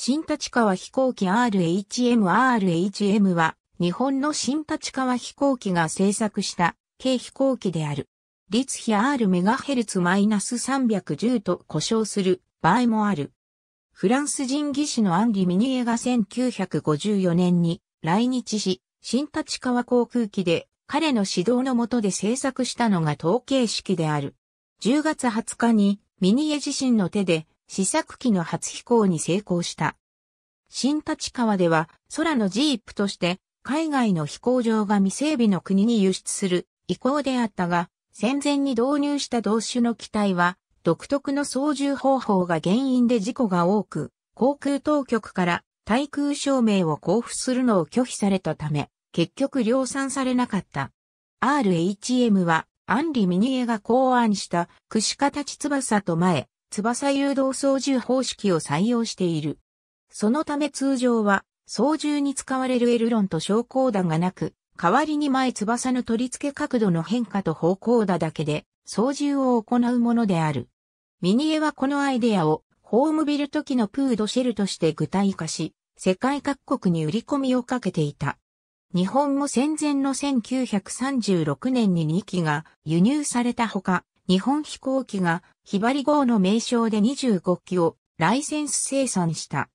新立川飛行機 RHMRHM は、日本の新立川飛行機が製作した軽飛行機である。率比 R MHz-310 と故障する場合もある。フランス人技師のアンリ・ミニエが1954年に来日し、新立川航空機で彼の指導の下で製作したのが統計式である。10月20日にミニエ自身の手で試作機の初飛行に成功した。新立川では空のジープとして海外の飛行場が未整備の国に輸出する意向であったが、戦前に導入した同種の機体は独特の操縦方法が原因で事故が多く、航空当局から対空証明を交付するのを拒否されたため、結局量産されなかった。RHM はアンリ・ミニエが考案した串形翼と前、翼誘導操縦方式を採用している。そのため通常は、操縦に使われるエルロンと昇降弾がなく、代わりに前翼の取り付け角度の変化と方向打だけで、操縦を行うものである。ミニエはこのアイデアを、ホームビル時のプードシェルとして具体化し、世界各国に売り込みをかけていた。日本も戦前の1936年に2機が輸入されたほか、日本飛行機がひばり号の名称で25機をライセンス生産した。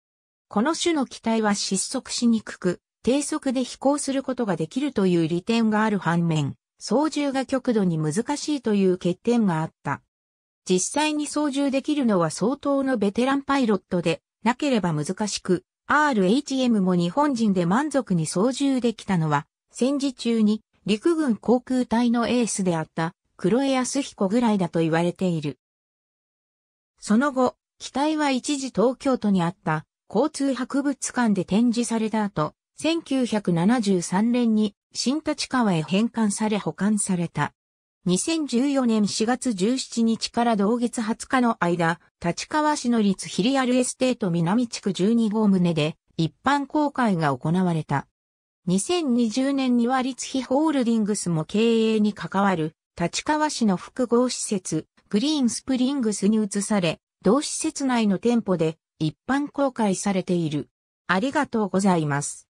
この種の機体は失速しにくく、低速で飛行することができるという利点がある反面、操縦が極度に難しいという欠点があった。実際に操縦できるのは相当のベテランパイロットで、なければ難しく、RHM も日本人で満足に操縦できたのは、戦時中に陸軍航空隊のエースであった黒江康彦ぐらいだと言われている。その後、機体は一時東京都にあった交通博物館で展示された後、1973年に新立川へ返還され保管された。2014年4月17日から同月20日の間、立川市の立ヒリアルエステート南地区12号棟で一般公開が行われた。2020年には立費ホールディングスも経営に関わる立川市の複合施設、グリーンスプリングスに移され、同施設内の店舗で一般公開されている。ありがとうございます。